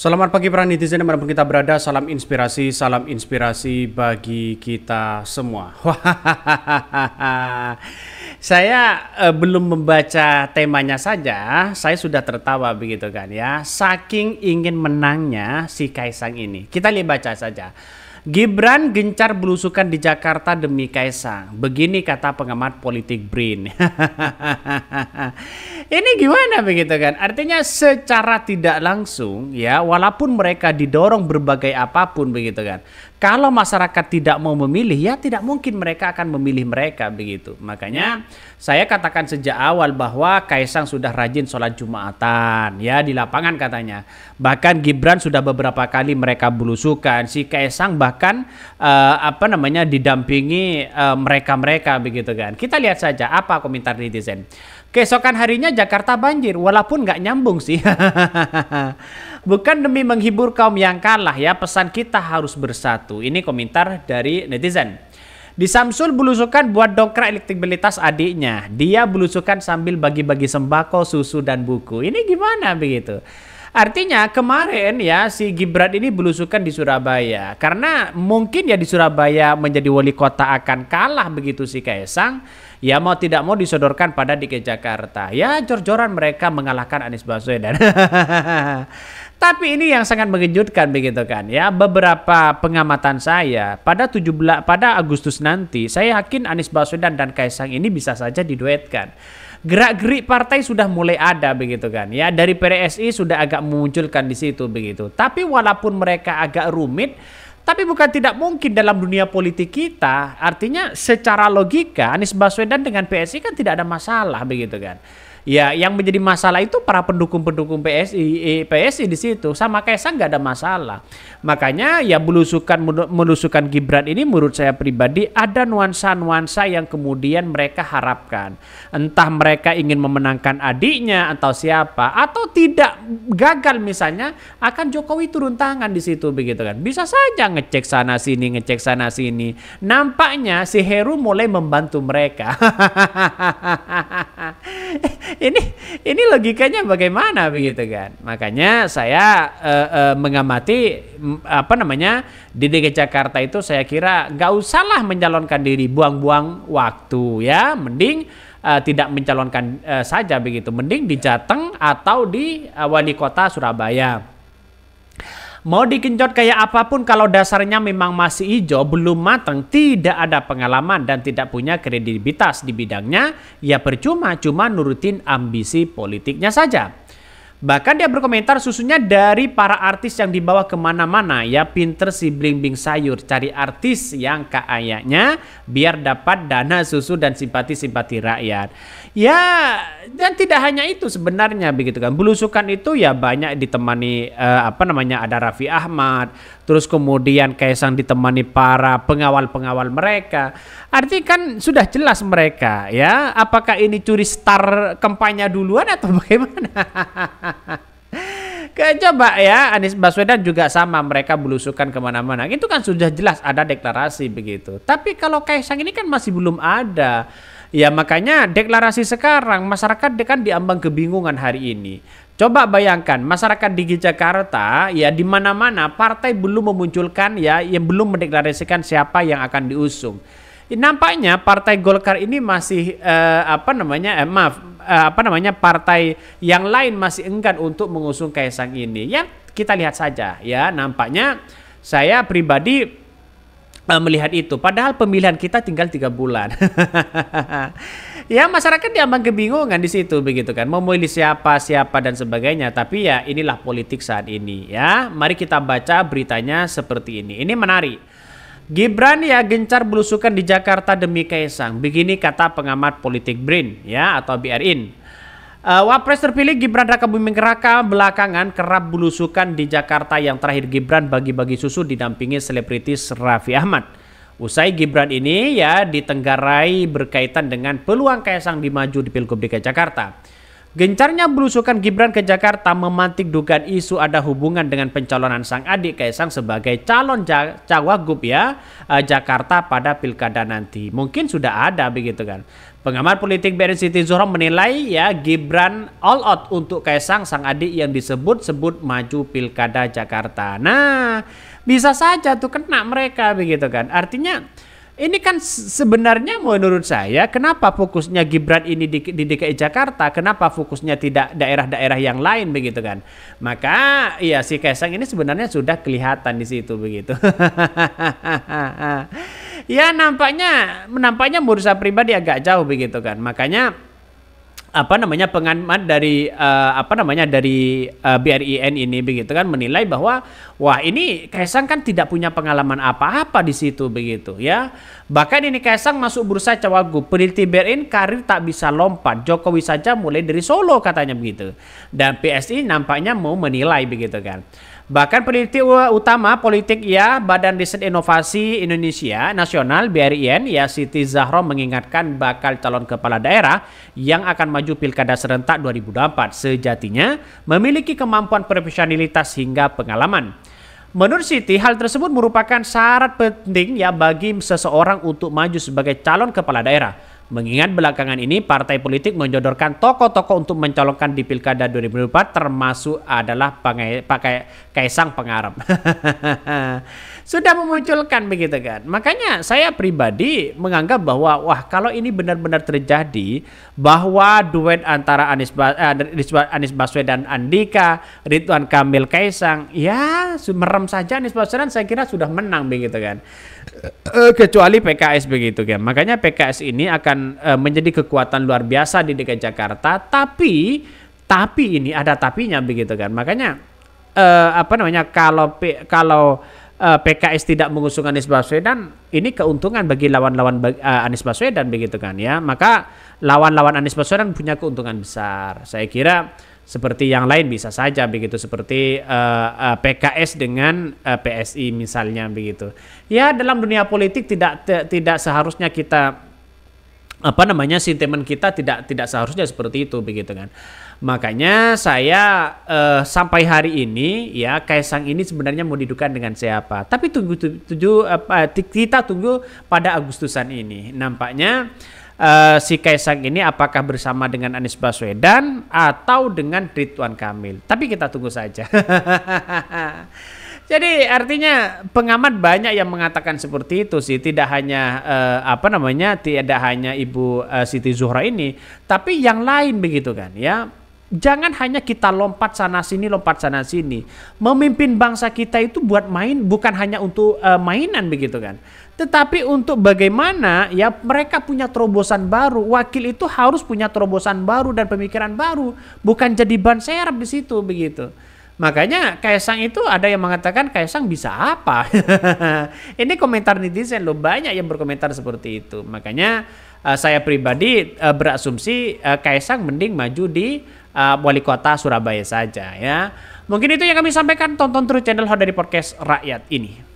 Selamat pagi para netizen dimanapun kita berada, salam inspirasi, salam inspirasi bagi kita semua. saya eh, belum membaca temanya saja, saya sudah tertawa begitu kan ya. Saking ingin menangnya si Kaisang ini. Kita lihat baca saja. Gibran gencar belusukan di Jakarta demi Kaisang. Begini kata pengamat politik Brin. Ini gimana begitu kan? Artinya secara tidak langsung ya, walaupun mereka didorong berbagai apapun begitu kan. Kalau masyarakat tidak mau memilih, ya tidak mungkin mereka akan memilih mereka begitu. Makanya saya katakan sejak awal bahwa Kaisang sudah rajin sholat jumatan ya di lapangan katanya. Bahkan Gibran sudah beberapa kali mereka belusukan. Si Kaisang bahkan uh, apa namanya didampingi eh, mereka-mereka uh, begitu kan. Kita lihat saja apa komentar netizen. Keesokan harinya Jakarta banjir, walaupun nggak nyambung sih. bukan demi menghibur kaum yang kalah ya, pesan kita harus bersatu. Ini komentar dari netizen. Di Samsul belusukan buat dongkrak elektabilitas adiknya. Dia belusukan sambil bagi-bagi sembako, susu, dan buku. Ini gimana begitu? Artinya kemarin ya si Gibran ini belusukan di Surabaya karena mungkin ya di Surabaya menjadi wali kota akan kalah begitu si Kaisang ya mau tidak mau disodorkan pada DKI Jakarta. Ya jor-joran mereka mengalahkan Anies Baswedan. Tapi ini yang sangat mengejutkan begitu kan ya. Beberapa pengamatan saya pada 17 pada Agustus nanti saya yakin Anies Baswedan dan Kaisang ini bisa saja diduetkan. Gerak-gerik partai sudah mulai ada begitu kan ya. Dari PSSI sudah agak memunculkan di situ begitu. Tapi walaupun mereka agak rumit tapi bukan tidak mungkin dalam dunia politik kita, artinya secara logika Anies Baswedan dengan PSI kan tidak ada masalah begitu kan. Ya, yang menjadi masalah itu para pendukung-pendukung PSI, eh, PSI di situ sama Kaisang nggak ada masalah. Makanya ya belusukan melusukan Gibran ini menurut saya pribadi ada nuansa-nuansa yang kemudian mereka harapkan. Entah mereka ingin memenangkan adiknya atau siapa atau tidak gagal misalnya akan Jokowi turun tangan di situ begitu kan. Bisa saja ngecek sana sini, ngecek sana sini. Nampaknya si Heru mulai membantu mereka. ini ini logikanya bagaimana begitu kan? Makanya saya uh, uh, mengamati apa namanya di DKI Jakarta itu saya kira nggak usahlah mencalonkan diri buang-buang waktu ya, mending uh, tidak mencalonkan uh, saja begitu, mending di Jateng atau di uh, wali kota Surabaya Mau digenjot kayak apapun kalau dasarnya memang masih hijau, belum matang, tidak ada pengalaman dan tidak punya kredibilitas di bidangnya, ya percuma cuma nurutin ambisi politiknya saja. Bahkan dia berkomentar susunya dari para artis yang dibawa kemana-mana ya pinter si bling-bling sayur cari artis yang kayaknya biar dapat dana susu dan simpati-simpati rakyat. Ya dan tidak hanya itu sebenarnya begitu kan. Belusukan itu ya banyak ditemani eh, apa namanya ada Raffi Ahmad, terus kemudian Kaisang ditemani para pengawal-pengawal mereka. Artinya kan sudah jelas mereka ya apakah ini curi star kampanye duluan atau bagaimana? Coba ya Anies Baswedan juga sama mereka belusukan kemana-mana. Itu kan sudah jelas ada deklarasi begitu. Tapi kalau Kaisang ini kan masih belum ada. Ya makanya deklarasi sekarang masyarakat kan diambang kebingungan hari ini. Coba bayangkan masyarakat di Jakarta ya di mana-mana partai belum memunculkan ya yang belum mendeklarasikan siapa yang akan diusung. Nampaknya partai Golkar ini masih eh, apa namanya eh, maaf Eh, apa namanya partai yang lain masih enggan untuk mengusung Kaisang ini. Ya kita lihat saja ya nampaknya saya pribadi eh, melihat itu. Padahal pemilihan kita tinggal tiga bulan. ya masyarakat diambang kebingungan di situ begitu kan. mau Memilih siapa, siapa dan sebagainya. Tapi ya inilah politik saat ini ya. Mari kita baca beritanya seperti ini. Ini menarik. Gibran ya gencar belusukan di Jakarta demi Kaisang. Begini kata pengamat politik BRIN ya atau BRIN. Uh, eh, Wapres terpilih Gibran Raka Buming Raka belakangan kerap belusukan di Jakarta yang terakhir Gibran bagi-bagi susu didampingi selebritis Raffi Ahmad. Usai Gibran ini ya ditenggarai berkaitan dengan peluang Kaisang dimaju di Pilgub DKI Jakarta. Gencarnya belusukan Gibran ke Jakarta memantik dugaan isu ada hubungan dengan pencalonan sang adik Kaisang sebagai calon ja cawagup ya eh, Jakarta pada pilkada nanti. Mungkin sudah ada begitu kan. Pengamat politik BRI Siti Zohro menilai ya Gibran all out untuk Kaisang sang adik yang disebut-sebut maju pilkada Jakarta. Nah bisa saja tuh kena mereka begitu kan. Artinya ini kan sebenarnya menurut saya kenapa fokusnya Gibran ini di, di DKI Jakarta, kenapa fokusnya tidak daerah-daerah yang lain begitu kan? Maka iya si Kaisang ini sebenarnya sudah kelihatan di situ begitu. ya nampaknya nampaknya menurut pribadi agak jauh begitu kan. Makanya apa namanya pengamat dari uh, apa namanya dari uh, eh, BRIN ini begitu kan menilai bahwa wah ini Kaisang kan tidak punya pengalaman apa-apa di situ begitu ya Bahkan ini Kaisang masuk bursa cawagup. Peneliti BRN karir tak bisa lompat. Jokowi saja mulai dari Solo katanya begitu. Dan PSI nampaknya mau menilai begitu kan. Bahkan peneliti utama politik ya Badan Riset Inovasi Indonesia Nasional BRIN ya Siti Zahro mengingatkan bakal calon kepala daerah yang akan maju pilkada serentak 2024 sejatinya memiliki kemampuan profesionalitas hingga pengalaman. Menurut Siti, hal tersebut merupakan syarat penting ya bagi seseorang untuk maju sebagai calon kepala daerah. Mengingat belakangan ini partai politik menjodorkan tokoh-tokoh untuk mencolokkan di Pilkada 2024 termasuk adalah Pakai Kaisang Pengarap. Sudah memunculkan begitu kan. Makanya saya pribadi menganggap bahwa wah kalau ini benar-benar terjadi bahwa duet antara Anies, eh, Anies Baswedan Andika, Ridwan Kamil Kaisang, ya merem saja Anies Baswedan saya kira sudah menang begitu kan. Eh, eh, kecuali PKS begitu kan. Makanya PKS ini akan akan uh, eh, menjadi kekuatan luar biasa di DKI Jakarta tapi tapi ini ada tapinya begitu kan makanya uh, apa namanya kalau kalau uh, eh, PKS tidak mengusung Anies Baswedan, ini keuntungan bagi lawan-lawan uh, Anies Baswedan begitu kan ya. Maka lawan-lawan Anies Baswedan punya keuntungan besar. Saya kira seperti yang lain bisa saja begitu seperti uh, uh, PKS dengan uh, PSI misalnya begitu. Ya dalam dunia politik tidak tidak seharusnya kita apa namanya sentimen kita tidak tidak seharusnya seperti itu begitu kan makanya saya uh, sampai hari ini ya kaisang ini sebenarnya mau didukan dengan siapa tapi tunggu tuju tujuh kita tunggu pada Agustusan ini nampaknya uh, si kaisang ini apakah bersama dengan Anies Baswedan atau dengan Ridwan Kamil tapi kita tunggu saja Jadi artinya pengamat banyak yang mengatakan seperti itu sih, tidak hanya uh, apa namanya, tidak hanya Ibu uh, Siti Zuhra ini, tapi yang lain begitu kan, ya. Jangan hanya kita lompat sana sini, lompat sana sini. Memimpin bangsa kita itu buat main, bukan hanya untuk uh, mainan begitu kan, tetapi untuk bagaimana ya mereka punya terobosan baru. Wakil itu harus punya terobosan baru dan pemikiran baru, bukan jadi ban serap di situ begitu. Makanya Kaisang itu ada yang mengatakan Kaisang bisa apa? Ini komentar netizen loh banyak yang berkomentar seperti itu. Makanya uh, saya pribadi uh, berasumsi uh, Kaisang mending maju di uh, wali kota Surabaya saja ya. Mungkin itu yang kami sampaikan. Tonton terus channel Hot dari podcast rakyat ini.